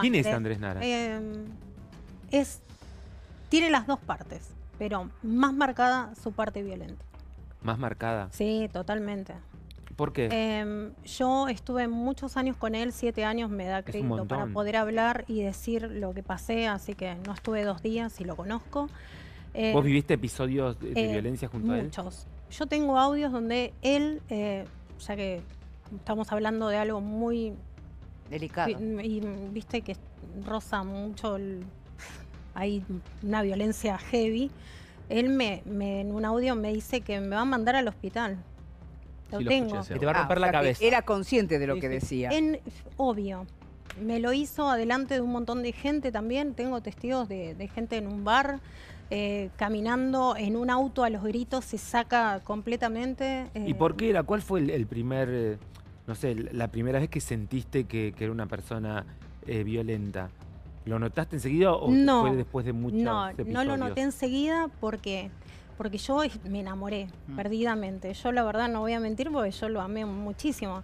¿Quién es eh, Andrés Nara? Eh, es, tiene las dos partes, pero más marcada su parte violenta. ¿Más marcada? Sí, totalmente. ¿Por qué? Em, yo estuve muchos años con él, siete años me da crédito para poder hablar y decir lo que pasé, así que no estuve dos días y lo conozco. Eh, ¿Vos viviste episodios de, violencia junto a él? Muchos. Yo tengo audios donde él, ya que estamos hablando de algo muy Delicado. Y, viste que roza mucho, hay una violencia heavy. Él me, en un audio me dice que me va a mandar al hospital. Lo tengo. te va a ah, romper la cabeza. Era consciente de lo que decía. obvio. Me lo hizo adelante de un montón de gente también. Tengo testigos de, gente en un bar, eh, caminando en un auto a los gritos, se saca completamente. ¿Y por eh, qué era? ¿Cuál fue el, primer... Eh, no sé, la primera vez que sentiste que, era una persona eh, violenta, ¿lo notaste enseguida o fue después de muchos No, no lo noté enseguida porque, porque yo me enamoré mm. perdidamente. Yo la verdad no voy a mentir porque yo lo amé muchísimo.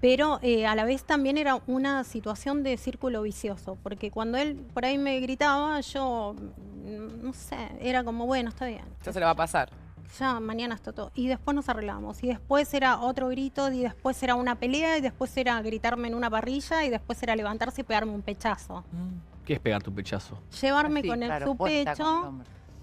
Pero eh, a la vez también era una situación de círculo vicioso, porque cuando él por ahí me gritaba, yo, mm, no sé, era como, bueno, está bien. Ya se le va a pasar ya mañana está todo. Y después nos arreglamos. Y después era otro grito, y después era una pelea, y después era gritarme en una parrilla, y después era levantarse y pegarme un pechazo. Mm. ¿Qué es pegar tu pechazo? Llevarme con su pecho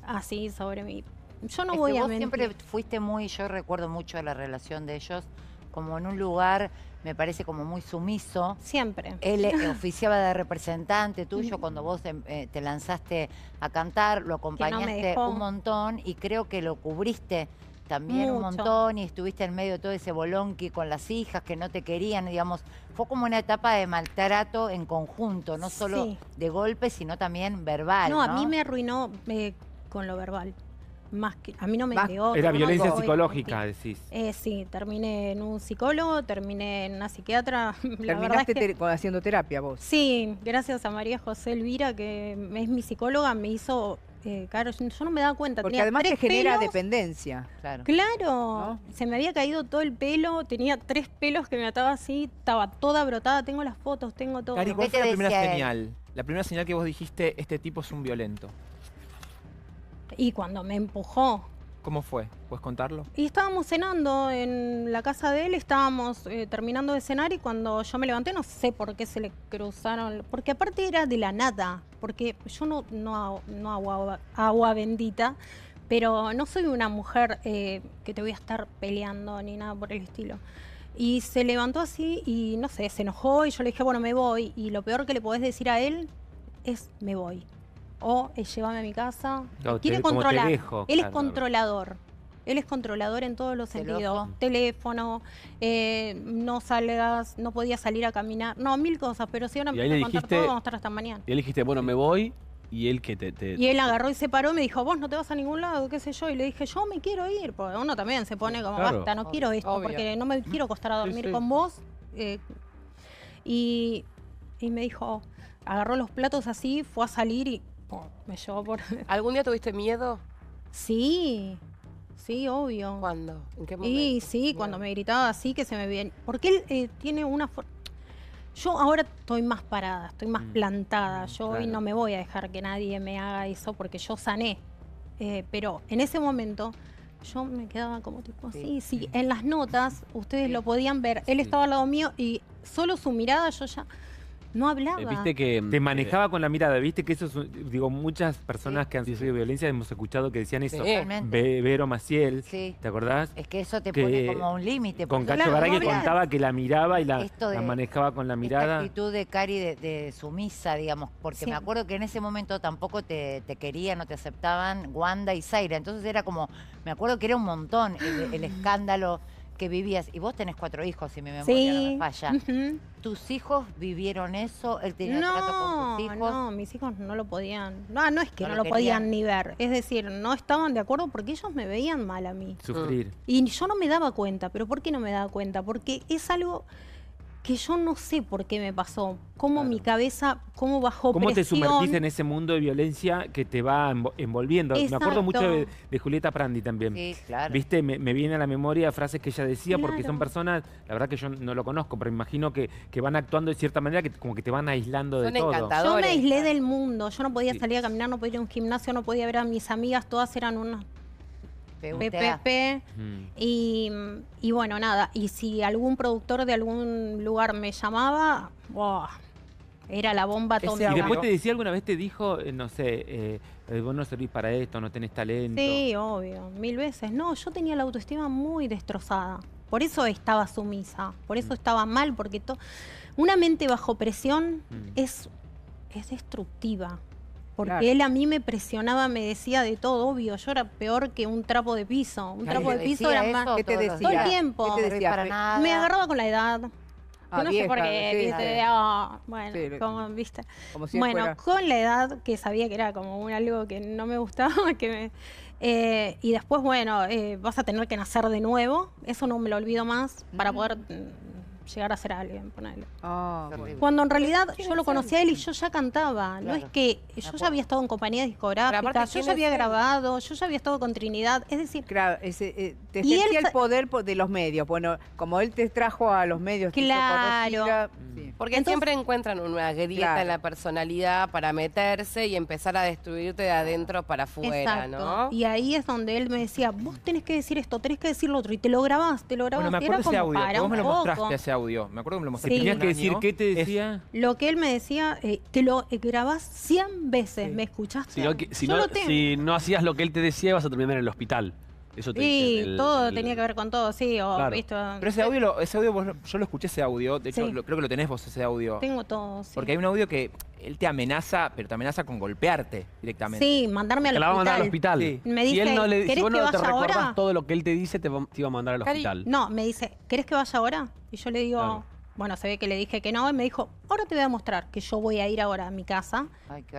así sobre mí. Yo no voy a mentir. siempre fuiste muy, yo recuerdo mucho la relación de ellos, como en un lugar, me parece como muy sumiso. Siempre. Él eh, oficiaba de representante tuyo cuando vos em, eh, te lanzaste a cantar, lo acompañaste un montón y creo que lo cubriste también un montón y estuviste en medio de todo ese bolonqui con las hijas que no te querían, digamos, fue como una etapa de maltrato en conjunto, no solo de golpes, sino también verbal. No, a mí me arruinó eh, con lo verbal más que a mí no me quedó. Era violencia psicológica, decís. Eh, sí, terminé en un psicólogo, terminé en una psiquiatra. Terminaste haciendo terapia vos. Sí, gracias a María José Elvira, que es mi psicóloga, me hizo eh, claro, yo no me daba cuenta. Porque además te genera dependencia, claro. Claro, se me había caído todo el pelo, tenía tres pelos que me ataba así, estaba toda brotada, tengo las fotos, tengo todo. fue la primera señal? La primera señal que vos dijiste, este tipo es un violento. Y cuando me empujó. ¿Cómo fue? ¿Puedes contarlo? Y estábamos cenando en la casa de él, estábamos eh, terminando de cenar y cuando yo me levanté no sé por qué se le cruzaron, porque aparte era de la nada, porque yo no, no, no hago agua, bendita, pero no soy una mujer eh, que te voy a estar peleando ni nada por el estilo. Y se levantó así y no sé, se enojó y yo le dije, bueno, me voy. Y lo peor que le podés decir a él es, me voy o eh, llévame a mi casa. Quiere controlar. Él es controlador. Él es controlador en todos los sentidos. Teléfono, eh, no salgas, no podías salir a caminar. No, mil cosas, pero si ahora me a contar todo, vamos a estar hasta mañana. Y él dijiste, bueno, me voy. Y él que te, Y él agarró y se paró y me dijo, vos no te vas a ningún lado, qué sé yo. Y le dije, yo me quiero ir. Porque uno también se pone como, basta, no quiero esto, porque no me quiero costar a dormir con vos. Eh, y me dijo, agarró los platos así, fue a salir y me llevó por... ¿Algún día tuviste miedo? Sí, sí, obvio. ¿Cuándo? ¿En qué momento? Y sí, cuando me gritaba así que se me viene... Porque él eh, tiene una... Yo ahora estoy más parada, estoy más mm. plantada. Mm, yo hoy no me voy a dejar que nadie me haga eso porque yo sané. Eh, pero en ese momento yo me quedaba como tipo así. Sí, sí. en las notas ustedes lo podían ver. Él estaba al lado mío y solo su mirada yo ya no hablaba. Eh, viste que mm, te eh, manejaba con la mirada, viste que eso es, digo, muchas personas que han sufrido violencia hemos escuchado que decían eso. Vero Maciel, ¿te acordás? Es que eso te pone como un límite. Con Cacho Garay contaba que la miraba y la, manejaba con la mirada. La actitud de Cari de, sumisa, digamos, porque me acuerdo que en ese momento tampoco te, te, querían, no te aceptaban Wanda y Zaira, entonces era como, me acuerdo que era un montón el escándalo que vivías, y vos tenés cuatro hijos, si me memoria sí. no me falla. ¿Tus hijos vivieron eso? el tenía trato con sus hijos? No, mis hijos no lo podían. No, no es que no, lo, lo podían ni ver. Es decir, no estaban de acuerdo porque ellos me veían mal a mí. Sufrir. Y yo no me daba cuenta. ¿Pero por qué no me daba cuenta? Porque es algo que yo no sé por qué me pasó, cómo mi cabeza, cómo bajó ¿Cómo te sumergiste en ese mundo de violencia que te va envolviendo? Me acuerdo mucho de, Julieta Prandi también. Viste, me, viene a la memoria frases que ella decía porque son personas, la verdad que yo no lo conozco, pero imagino que, que van actuando de cierta manera que como que te van aislando de todo. Yo me aislé del mundo, yo no podía salir a caminar, no podía ir a un gimnasio, no podía ver a mis amigas, todas eran unas PPP. Mm. Y, bueno, nada. Y si algún productor de algún lugar me llamaba, era la bomba Y después te decía, alguna vez te dijo, eh, no sé, eh, eh, vos no servís para esto, no tenés talento. Sí, obvio, mil veces. No, yo tenía la autoestima muy destrozada. Por eso estaba sumisa, por eso mm. estaba mal, porque una mente bajo presión mm. es, es destructiva porque él a mí me presionaba, me decía de todo, obvio, yo era peor que un trapo de piso, un trapo de piso era más ¿Qué te decía? todo el tiempo, te decía? me agarraba con la edad. Ah, no sé por qué, bueno, con la edad que sabía que era como un algo que no me gustaba, que eh, y después, bueno, eh, vas a tener que nacer de nuevo, eso no me lo olvido más, para mm. poder llegar a ser alguien, ah, Cuando en realidad yo lo conocí a él y yo ya cantaba. No es que yo ya había estado en compañía discográfica yo ya había grabado, yo ya había estado con Trinidad. Es decir, ese, eh, te sentía el poder de los medios. Bueno, como él te trajo a los medios, claro. Te porque siempre encuentran una grieta en la personalidad para meterse y empezar a destruirte de adentro para afuera, ¿no? Y ahí es donde él me decía, vos tenés que decir esto, tenés que decir lo otro, y te lo grabás, te lo grabás. Bueno, me acuerdo ese audio, vos me lo mostraste ese audio, me acuerdo que me lo mostraste. Tenías que decir, ¿qué te decía? lo que él me decía, eh, te lo eh, grabás 100 veces, ¿me escuchaste? Si no, si no hacías lo que él te decía, ibas a terminar en el hospital sí, todo tenía que ver con todo, sí. O, Pero ese audio, ese audio yo lo escuché ese audio, de hecho creo que lo tenés vos ese audio. Tengo todo, sí. Porque hay un audio que él te amenaza, pero te amenaza con golpearte directamente. Sí, mandarme al hospital. La va a mandar al hospital. Me dice, él no le, si vos no te recordás todo lo que él te dice, te, iba a mandar al hospital. No, me dice, ¿querés que vaya ahora? Y yo le digo... Bueno, se ve que le dije que no y me dijo, ahora te voy a mostrar que yo voy a ir ahora a mi casa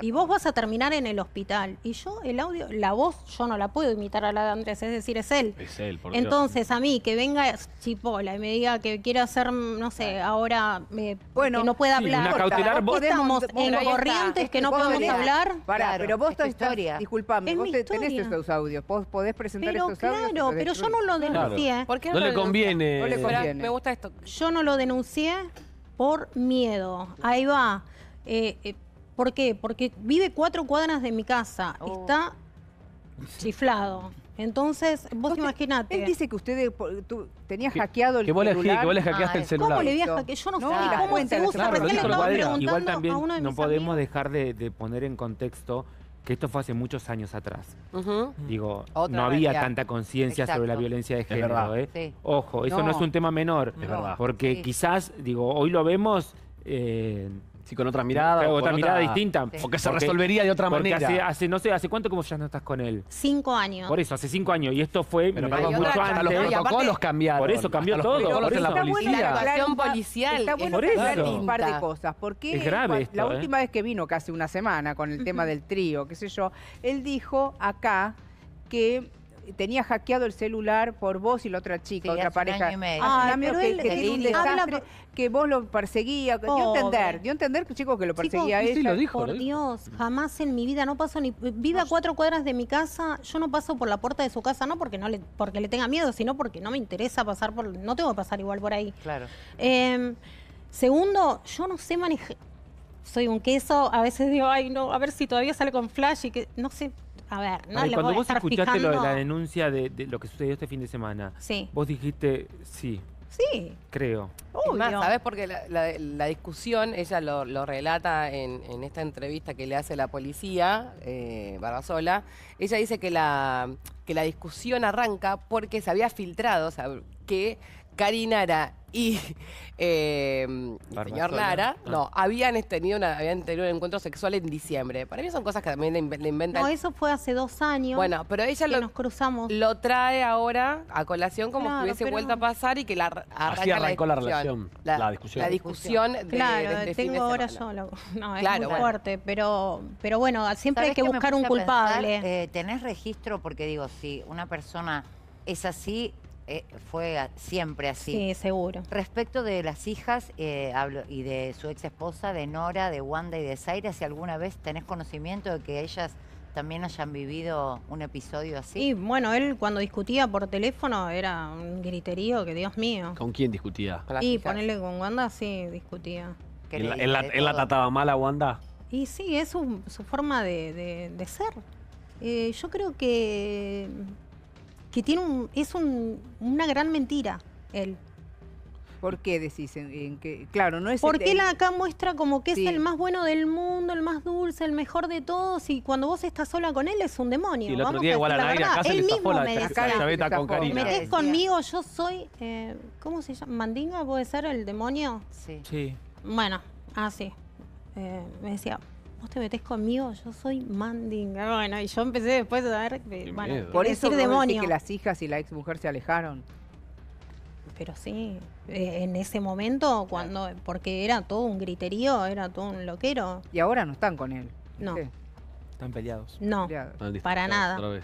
y vos vas a terminar en el hospital. Y yo, el audio, la voz, yo no la puedo imitar a la de Andrés, es decir, es él. Es él, por Entonces, a mí, que venga Chipola y me diga que quiere hacer, no sé, ahora eh, que no pueda hablar. Una cautelar, vos estamos en corrientes que este, no podemos hablar. Pará, pero vos esta historia. disculpame, vos tenés esos audios, vos podés presentar pero, audio. Pero Claro, pero yo no lo denuncié. ¿Por qué no, no, le conviene. no le conviene. Me gusta esto. Yo no lo denuncié por miedo. Ahí va. Eh, eh, ¿Por qué? Porque vive cuatro cuadras de mi casa. Oh. Está chiflado. Entonces, vos imaginate. Él dice que usted tenía hackeado el que que vos le hackeaste el celular. ¿Cómo le había hackeado? Yo no, sé cómo se usa. igual, también no podemos dejar de, de poner en contexto que esto fue hace muchos años atrás. Mm. Digo, no había tanta conciencia sobre la violencia de género. ¿eh? Ojo, eso no. es un tema menor, es porque quizás, digo, hoy lo vemos... Eh, con otra mirada. o otra, mirada distinta. O que se resolvería de otra manera. Hace, no sé, ¿hace cuánto como ya no estás con él? Cinco años. Por eso, hace cinco años. Y esto fue pero mucho Los protocolos cambiaron. Por eso cambió todo. los protocolos En la policía. La relación policial. Está bueno es un par de cosas. Porque es grave esto, la ¿eh? última vez que vino, que hace una semana, con el tema del trío, qué sé yo, él dijo acá que tenía hackeado el celular por vos y la otra chica, otra pareja. Un año y que, que que vos lo perseguía. Dio entender, dio entender que chicos que lo perseguía él. lo dijo, por Dios, jamás en mi vida no paso ni vive a cuatro cuadras de mi casa, yo no paso por la puerta de su casa, no porque no le, porque le tenga miedo, sino porque no me interesa pasar por, no tengo que pasar igual por ahí. Claro. Em, segundo, yo no sé manejar. Soy un queso, a veces digo, ay no, a ver si todavía sale con flash y que no sé a ver, no le Cuando vos escuchaste lo de la denuncia de, lo que sucedió este fin de semana, vos dijiste sí. Sí. Creo. ¿Sabés Más, ¿sabes? Porque la, la, discusión, ella lo, relata en, esta entrevista que le hace la policía, eh, Barbasola, ella dice que la, que la discusión arranca porque se había filtrado, o que Karina era eh, y señor Lara, ah. no, habían tenido, una, habían tenido un encuentro sexual en diciembre. Para mí son cosas que también le, inventan. No, eso fue hace dos años. Bueno, pero ella lo, cruzamos. lo trae ahora a colación como si hubiese vuelto a pasar y que la arranca Así arrancó la, relación, la, discusión. La discusión de, claro, de, este tengo ahora yo. no, es muy fuerte, pero, pero bueno, siempre hay que buscar un culpable. Eh, ¿Tenés registro? Porque digo, si una persona es así, eh, fue siempre así. Sí, seguro. Respecto de las hijas eh, hablo, y de su ex esposa, de Nora, de Wanda y de Zaira, si alguna vez tenés conocimiento de que ellas también hayan vivido un episodio así. Y bueno, él cuando discutía por teléfono era un griterío que Dios mío. ¿Con quién discutía? y ponerle con Wanda, sí, discutía. ¿Él la, trataba mal a Wanda? Y sí, es su, forma de, ser. Eh, yo creo que que tiene un, es un, una gran mentira él. ¿Por qué decís? En, que, claro, no es... Porque él acá muestra como que es el más bueno del mundo, el más dulce, el mejor de todos, y cuando vos estás sola con él es un demonio. Y el otro igual a la, él mismo me decía, con Metés conmigo, yo soy, eh, ¿cómo se llama? ¿Mandinga puede ser el demonio? Sí. sí. Bueno, así. Eh, me decía, vos te metés conmigo, yo soy manding. Bueno, y yo empecé después a ver, bueno, por eso demonio. que las hijas y la ex mujer se alejaron. Pero sí, eh, en ese momento, cuando, porque era todo un griterío, era todo un loquero. Y ahora no están con él. No. Están peleados. No, para nada.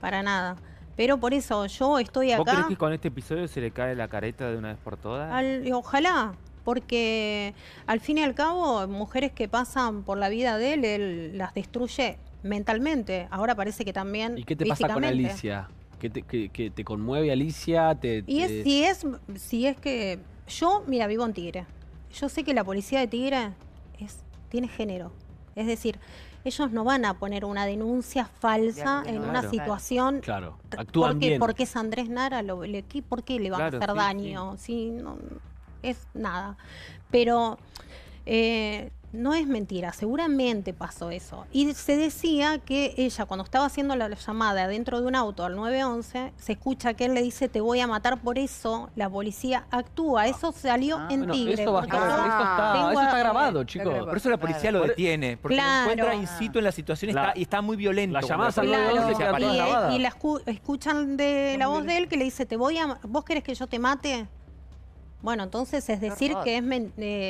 Para nada. Pero por eso yo estoy acá. ¿Vos crees que con este episodio se le cae la careta de una vez por todas? ojalá, porque al fin y al cabo, mujeres que pasan por la vida de él, él las destruye mentalmente. Ahora parece que también. ¿Y qué te pasa con Alicia? ¿Qué te, que, te conmueve Alicia? Te, Y es, si, es, que. Yo, mira, vivo en Tigre. Yo sé que la policía de Tigre tiene género. Es decir, ellos no van a poner una denuncia falsa en una situación. Claro, actúan porque, Porque es Andrés Nara, lo, le, ¿por qué le van a hacer daño? Sí. no, es nada. Pero eh, no es mentira, seguramente pasó eso. Y se decía que ella, cuando estaba haciendo la llamada dentro de un auto al 911, se escucha que él le dice, te voy a matar, por eso la policía actúa. Ah. Eso salió ah, en Tigre. Eso, está, grabado, chicos. Por eso la policía lo detiene, porque encuentra in situ en la situación está, y está muy violento. La llamada salió 911 y, y, la escuchan de la voz de él que le dice, te voy a... ¿Vos querés que yo te mate? Bueno, entonces es decir que eh,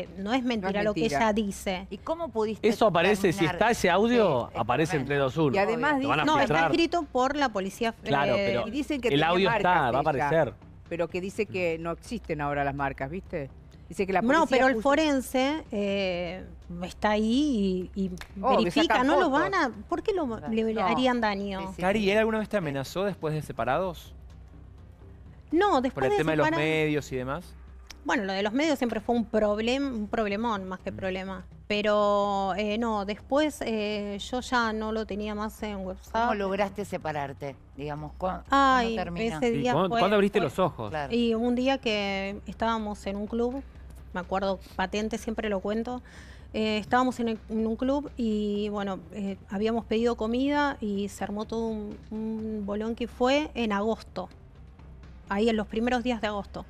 es no es mentira, lo que ella dice. ¿Y cómo pudiste? Eso aparece, si está ese audio, aparece en 321. Y además dice, no, está escrito por la policía. Eh, claro, pero que el audio está, va a aparecer. pero que dice que no existen ahora las marcas, ¿viste? Dice que la policía... no, pero el forense eh, está ahí y, oh, verifica. No lo van a... ¿Por qué lo, le harían daño? Cari, ¿él alguna vez te amenazó después de separados? No, después de Por el tema de los medios y demás. Bueno, lo de los medios siempre fue un, problema, un problemón más que mm. problema. Pero eh, no, después eh, yo ya no lo tenía más en WhatsApp. ¿Cómo lograste separarte? Digamos, ¿cuándo, Ay, Ese día abriste los ojos? Y un día que estábamos en un club, me acuerdo patente, siempre lo cuento. Eh, estábamos en, un club y bueno, habíamos pedido comida y se armó todo un, bolón que fue en agosto, ahí en los primeros días de agosto.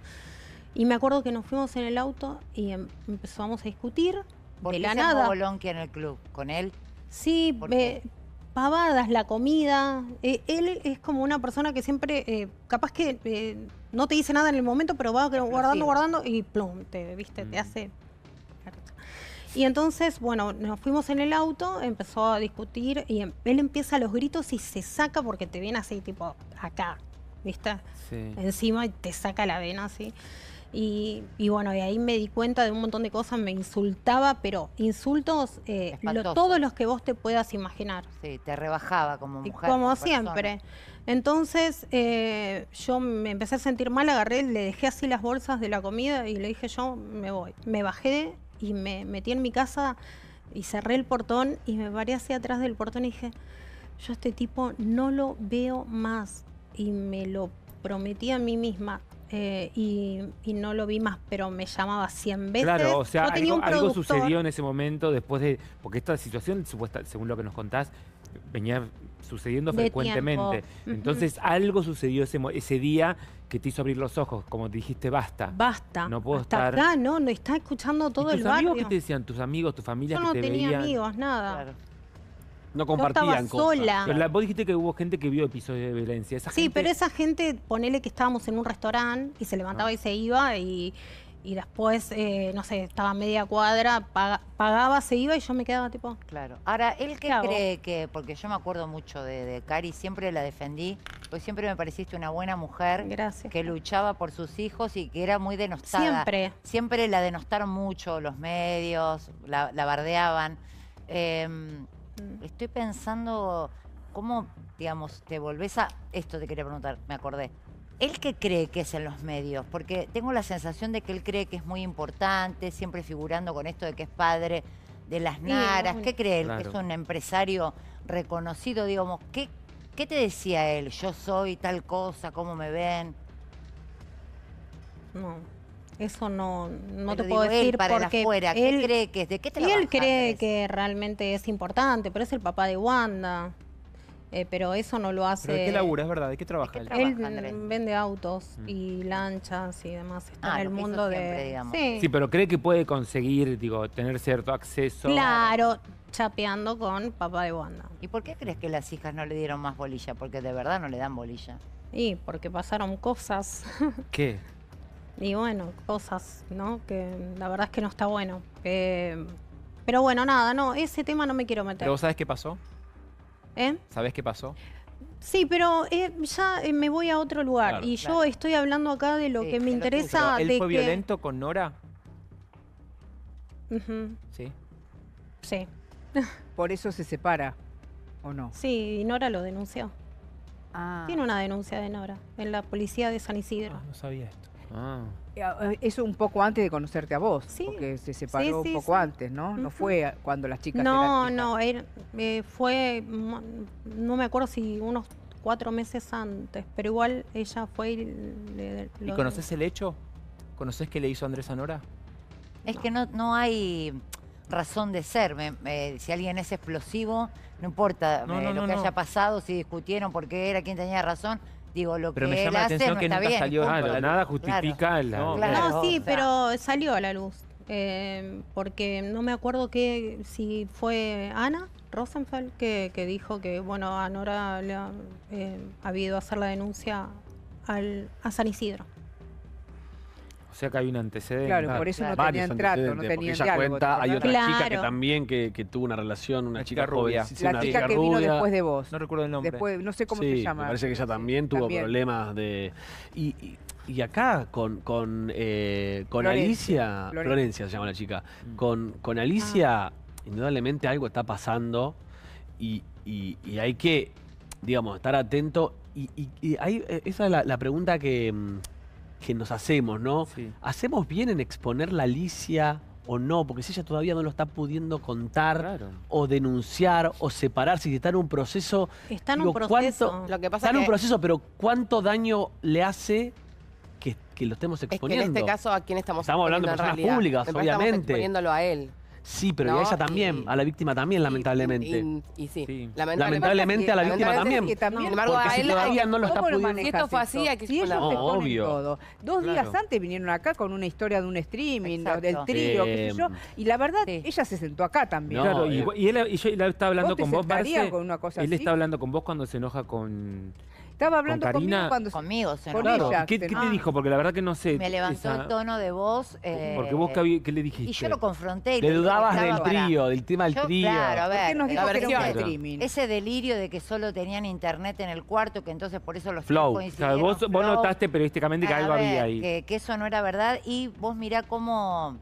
Y me acuerdo que nos fuimos en el auto y em, empezamos a discutir. ¿Por de qué la nada. en el club? ¿Con él? Sí, pavadas, la comida. E, él es como una persona que siempre, eh, capaz que eh, no te dice nada en el momento, pero va guardando, guardando y plum, te, ¿viste? te mm. hace y entonces, bueno, nos fuimos en el auto, empezó a discutir y em, él empieza los gritos y se saca porque te viene así, tipo, acá, ¿viste? Sí. Encima y te saca la vena así. Y, bueno, y ahí me di cuenta de un montón de cosas, me insultaba, pero insultos, eh, todos los que vos te puedas imaginar. Sí, te rebajaba como mujer. Como, siempre. Entonces eh, yo me empecé a sentir mal, agarré, le dejé así las bolsas de la comida y le dije yo me voy. Me bajé y me metí en mi casa y cerré el portón y me paré hacia atrás del portón y dije, yo este tipo no lo veo más. Y me lo prometí a mí misma, eh, y, no lo vi más, pero me llamaba 100 veces. Claro, o sea, algo, sucedió en ese momento después de. Porque esta situación, supuesta, según lo que nos contás, venía sucediendo frecuentemente. Entonces, algo sucedió ese, ese día que te hizo abrir los ojos, como te dijiste, basta. Basta. No puedo estar. Acá, no, no está escuchando todo el barrio. ¿Qué te decían? ¿Tus amigos, tu familia? Yo no tenía amigos, nada. No compartían sola. vos dijiste que hubo gente que vio episodios de violencia. sí, pero esa gente, ponele que estábamos en un restaurante y se levantaba ah. y se iba y, después, eh, no sé, estaba media cuadra, pagaba, se iba y yo me quedaba tipo... Claro. Ahora, él que cree que, porque yo me acuerdo mucho de, Cari, siempre la defendí, pues siempre me pareciste una buena mujer. Gracias. Que luchaba por sus hijos y que era muy denostada. Siempre. Siempre la denostaron mucho los medios, la, bardeaban. Em, Mm. Estoy pensando cómo, digamos, te volvés a... Esto te quería preguntar, me acordé. ¿Él qué cree que es en los medios? Porque tengo la sensación de que él cree que es muy importante, siempre figurando con esto de que es padre de las naras. ¿Qué cree él? Que es un empresario reconocido, digamos. ¿Qué, ¿Qué te decía él? Yo soy tal cosa, ¿cómo me ven? No, eso no, te puedo decir para afuera. ¿Qué él cree que ¿De qué y Él cree que realmente es importante, pero es el papá de Wanda. Eh, pero eso no lo hace. de qué labura, es verdad? ¿De qué trabaja él? vende autos mm. y lanchas y demás. Está ah, en el mundo de. Sí. sí. pero cree que puede conseguir, digo, tener cierto acceso. Claro, chapeando con papá de Wanda. ¿Y por qué crees que las hijas no le dieron más bolilla? Porque de verdad no le dan bolilla. Y porque pasaron cosas. ¿Qué? Y bueno, cosas, ¿no? Que la verdad es que no está bueno. Eh, pero bueno, nada, no, ese tema no me quiero meter. ¿Pero vos sabés qué pasó? ¿Eh? ¿Sabés qué pasó? Sí, pero eh, ya eh, me voy a otro lugar y yo estoy hablando acá de lo que me interesa. ¿Él fue violento con Nora? Sí. Sí. Por eso se separa, ¿o no? Sí, y Nora lo denunció. Ah. Tiene una denuncia de Nora en la policía de San Isidro. Ah, no sabía esto. Ah. Eh, eh, eso un poco antes de conocerte a vos, porque se separó un poco antes, ¿no? No fue cuando las chicas... No, no, eh, fue, no me acuerdo si unos cuatro meses antes, pero igual ella fue... ¿Y, conoces el hecho? ¿Conoces qué le hizo Andrés Anora? Es que no, no hay razón de ser. si alguien es explosivo, no importa lo que haya pasado, si discutieron por qué era, quien tenía razón, Digo, lo pero que me llama la atención que nunca salió ah, nada justifica No, Claro. sí, pero salió a la luz. eh, porque no me acuerdo que si fue Ana Rosenfeld que, que dijo que bueno a Nora le ha, habido eh, ha habido hacer la denuncia al, a San Isidro. O sea que hay un antecedente. Claro, por eso no tenían trato, no tenían ella cuenta, hay otra chica que también que, tuvo una relación, una chica, rubia. la una chica, que vino después de vos. No recuerdo el nombre. Después, no sé cómo se llama. Me parece que ella también tuvo problemas de... Y, y, acá con, con, eh, con Alicia... Florencia. se llama la chica. Mm. Con, con Alicia, ah. indudablemente algo está pasando y, y, hay que, digamos, estar atento. Y, y, y hay, eh, esa es la pregunta que mm, que nos hacemos, ¿no? ¿Hacemos bien en exponer la Alicia o no? Porque si ella todavía no lo está pudiendo contar o denunciar o separarse si está en un proceso... Está en un proceso. lo que pasa está en un proceso, pero ¿cuánto daño le hace que, lo estemos exponiendo? en este caso, ¿a quién estamos Estamos hablando de personas públicas, obviamente. Estamos exponiéndolo a él. Sí, pero a ella también, a la víctima también, lamentablemente. Y, sí. lamentablemente, a la víctima también. Sin embargo, porque a él, todavía no lo está pudiendo... Si esto fue así, que si ellos te ponen obvio. todo. Dos días antes vinieron acá con una historia de un streaming, del trío, qué sé yo. Y la verdad, ella se sentó acá también. claro, y, él, yo, está hablando con vos, Marce, con una cosa Él está hablando con vos cuando se enoja con... Estaba hablando conmigo cuando conmigo, se con ella, ¿Qué, te dijo? Porque la verdad que no sé. Me levantó el tono de voz. Eh, porque vos eh, qué, le dijiste. Y yo lo confronté. Y le dudabas del trío, del tema del trío. Claro, a ver. qué Nos dijo Que era un Ese delirio de que solo tenían internet en el cuarto, que entonces por eso los flow. O vos, notaste periodísticamente que algo había ahí. Que, que eso no era verdad y vos mirá cómo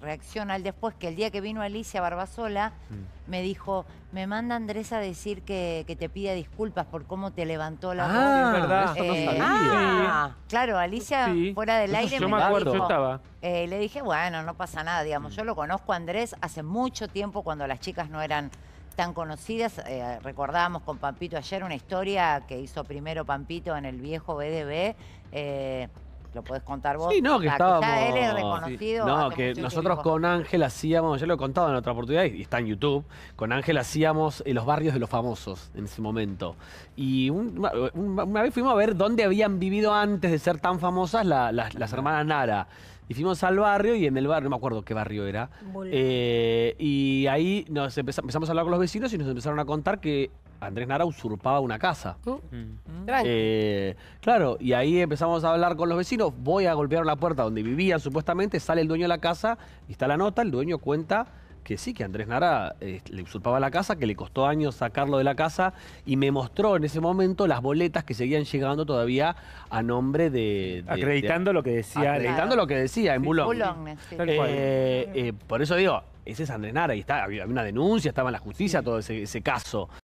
reacciona al después, que el día que vino Alicia Barbasola, mm. me dijo, me manda Andrés a decir que, que, te pide disculpas por cómo te levantó la ah, verdad. Eh, ah. Claro, Alicia fuera del aire yo me, acuerdo, yo estaba. Eh, le dije, bueno, no pasa nada, digamos, mm. yo lo conozco a Andrés hace mucho tiempo cuando las chicas no eran tan conocidas. Eh, recordábamos con Pampito ayer una historia que hizo primero Pampito en el viejo BDB, lo podés contar vos. Sí, no, que estábamos... ya él es reconocido. No, que nosotros con Ángel hacíamos, ya lo he contado en otra oportunidad y está en YouTube, con Ángel hacíamos en eh, los barrios de los famosos en ese momento. Y una vez fuimos a ver dónde habían vivido antes de ser tan famosas las hermanas Nara. Y fuimos al barrio y en el barrio, no me acuerdo qué barrio era, eh, y ahí nos empezamos a hablar con los vecinos y nos empezaron a contar que Andrés Nara usurpaba una casa. Mm. Mm. Mm. Eh, claro, y ahí empezamos a hablar con los vecinos. Voy a golpear la puerta donde vivía, supuestamente, sale el dueño de la casa y está la nota. El dueño cuenta que sí, que Andrés Nara eh, le usurpaba la casa, que le costó años sacarlo de la casa y me mostró en ese momento las boletas que seguían llegando todavía a nombre de... acreditando lo que decía. Acreditando lo que decía en Bulón. Eh, por eso digo, ese es Andrés Nara y está, había una denuncia, estaba en la justicia todo ese caso.